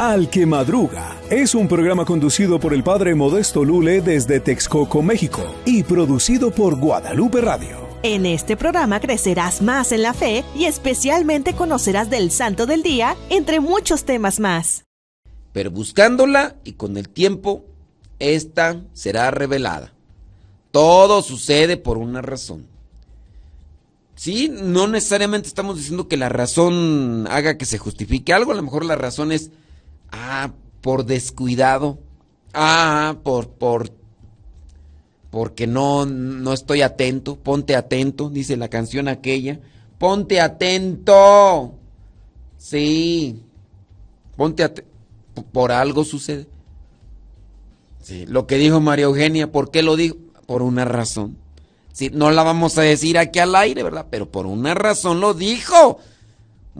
Al que Madruga es un programa conducido por el padre Modesto Lule desde Texcoco, México, y producido por Guadalupe Radio. En este programa crecerás más en la fe y especialmente conocerás del Santo del Día, entre muchos temas más. Pero buscándola y con el tiempo, esta será revelada. Todo sucede por una razón. Sí, no necesariamente estamos diciendo que la razón haga que se justifique algo, a lo mejor la razón es Ah, por descuidado. Ah, por, por, porque no, no estoy atento. Ponte atento, dice la canción aquella. Ponte atento. Sí. Ponte atento. Por algo sucede. Sí, lo que dijo María Eugenia, ¿por qué lo dijo? Por una razón. Sí, no la vamos a decir aquí al aire, ¿verdad? Pero por una razón lo dijo.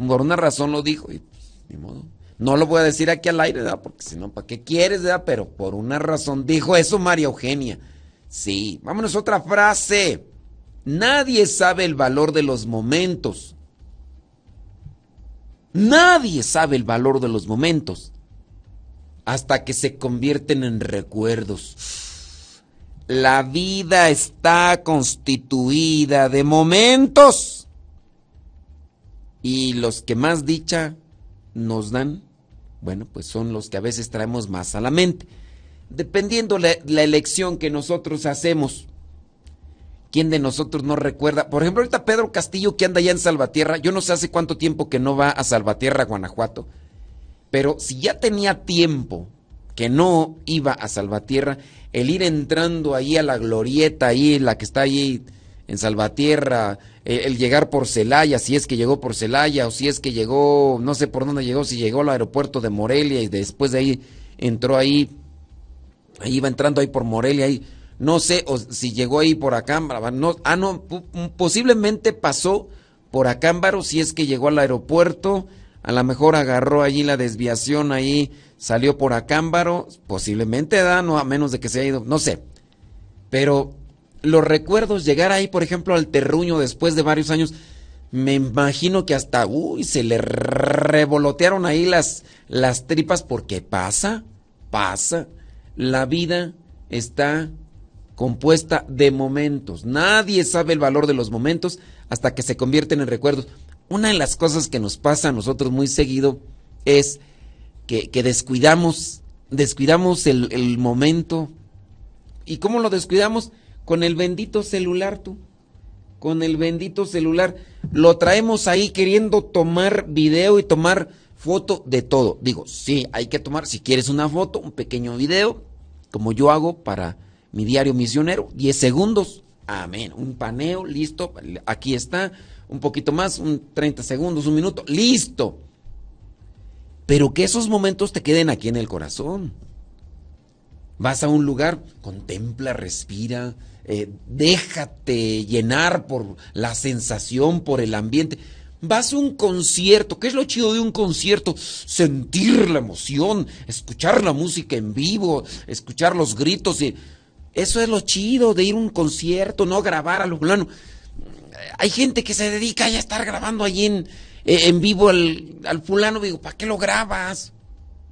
Por una razón lo dijo. Y pues, ni modo. No lo voy a decir aquí al aire, ¿verdad? Porque si no, ¿para qué quieres, ¿verdad? Pero por una razón dijo eso María Eugenia. Sí, vámonos otra frase. Nadie sabe el valor de los momentos. Nadie sabe el valor de los momentos hasta que se convierten en recuerdos. La vida está constituida de momentos y los que más dicha nos dan bueno, pues son los que a veces traemos más a la mente. Dependiendo la, la elección que nosotros hacemos, ¿quién de nosotros no recuerda? Por ejemplo, ahorita Pedro Castillo que anda allá en Salvatierra, yo no sé hace cuánto tiempo que no va a Salvatierra, Guanajuato, pero si ya tenía tiempo que no iba a Salvatierra, el ir entrando ahí a la glorieta, ahí, la que está ahí en Salvatierra, eh, el, llegar por Celaya, si es que llegó por Celaya, o si es que llegó, no sé por dónde llegó, si llegó al aeropuerto de Morelia y después de ahí entró ahí, ahí iba entrando ahí por Morelia, ahí, no sé o si llegó ahí por Acámbaro, no, ah, no, mm, posiblemente pasó por Acámbaro, si es que llegó al aeropuerto, a lo mejor agarró allí la desviación, ahí salió por Acámbaro, posiblemente da, no, a menos de que se haya ido, no sé. Pero los recuerdos, llegar ahí, por ejemplo, al terruño después de varios años, me imagino que hasta, uy, se le revolotearon ahí las, las tripas porque pasa, pasa. La vida está compuesta de momentos. Nadie sabe el valor de los momentos hasta que se convierten en recuerdos. Una de las cosas que nos pasa a nosotros muy seguido es que, descuidamos, descuidamos el, el momento. ¿Y cómo lo descuidamos? Con el bendito celular tú. Con el bendito celular. Lo traemos ahí queriendo tomar video y tomar foto de todo. Digo, sí, hay que tomar, si quieres una foto, un pequeño video, como yo hago para mi diario misionero, 10 segundos. Amén. Un paneo, listo. Aquí está. Un poquito más, un 30 segundos, un minuto. Listo. Pero que esos momentos te queden aquí en el corazón. Vas a un lugar, contempla, respira, eh, déjate llenar por la sensación, por el ambiente. Vas a un concierto, ¿qué es lo chido de un concierto? Sentir la emoción, escuchar la música en vivo, escuchar los gritos. Y eso es lo chido de ir a un concierto, no grabar a lo fulano. Hay gente que se dedica a estar grabando allí eh, en, vivo al, al fulano. Digo, ¿para qué lo grabas?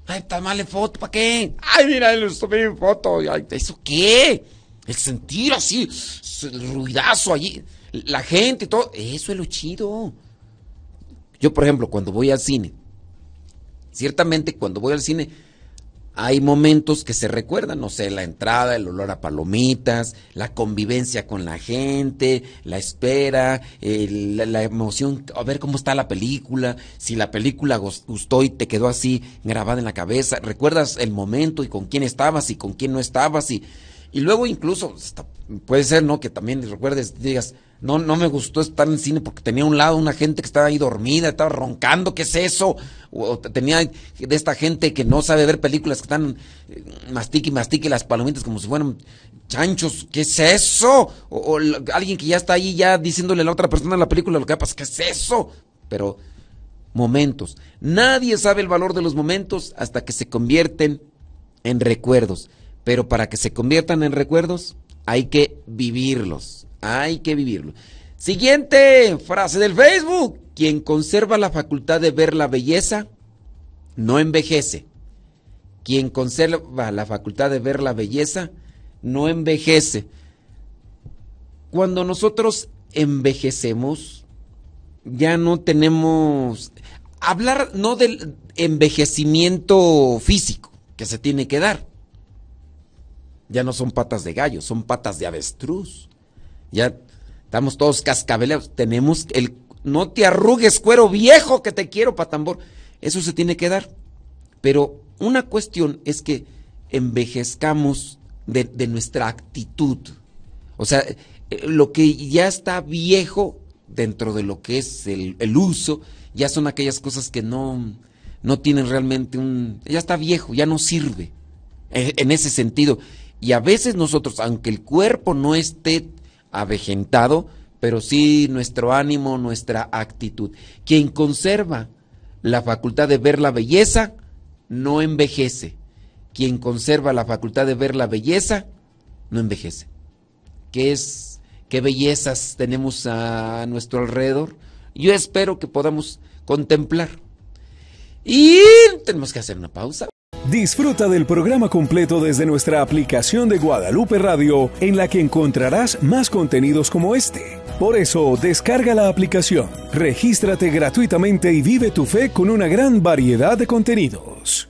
Ay, está mal en foto, ¿para qué? Ay, mira, le tomé mi foto. ¿Eso qué? El sentir así, el ruidazo allí, la gente y todo. Eso es lo chido. Yo, por ejemplo, cuando voy al cine, ciertamente cuando voy al cine, hay momentos que se recuerdan, no sé, la entrada, el olor a palomitas, la convivencia con la gente, la espera, la, la, emoción, a ver cómo está la película, si la película gustó y te quedó así grabada en la cabeza, recuerdas el momento y con quién estabas y con quién no estabas y y luego incluso puede ser, ¿no? Que también recuerdes, digas, no, no me gustó estar en el cine porque tenía a un lado una gente que estaba ahí dormida, estaba roncando, ¿qué es eso? O tenía de esta gente que no sabe ver películas que están eh, mastique y mastique las palomitas como si fueran chanchos, ¿qué es eso? O, alguien que ya está ahí ya diciéndole a la otra persona en la película lo que pasa, ¿qué es eso? Pero momentos. Nadie sabe el valor de los momentos hasta que se convierten en recuerdos. Pero para que se conviertan en recuerdos, hay que vivirlos. Hay que vivirlos. Siguiente frase del Facebook. Quien conserva la facultad de ver la belleza, no envejece. Quien conserva la facultad de ver la belleza, no envejece. Cuando nosotros envejecemos, ya no tenemos... Hablar no del envejecimiento físico que se tiene que dar, ya no son patas de gallo, son patas de avestruz. Ya estamos todos cascabeleados. Tenemos el. No te arrugues, cuero viejo, que te quiero, patambor. Eso se tiene que dar. Pero una cuestión es que envejezcamos de, nuestra actitud. O sea, eh, lo que ya está viejo dentro de lo que es el, el uso, ya son aquellas cosas que no, no tienen realmente un... Ya está viejo, ya no sirve e, en ese sentido. Y a veces nosotros, aunque el cuerpo no esté avejentado, pero sí nuestro ánimo, nuestra actitud. Quien conserva la facultad de ver la belleza, no envejece. Quien conserva la facultad de ver la belleza, no envejece. ¿Qué es? ¿Qué bellezas tenemos a nuestro alrededor? Yo espero que podamos contemplar. Y tenemos que hacer una pausa. Disfruta del programa completo desde nuestra aplicación de Guadalupe Radio, en la que encontrarás más contenidos como este. Por eso, descarga la aplicación, regístrate gratuitamente y vive tu fe con una gran variedad de contenidos.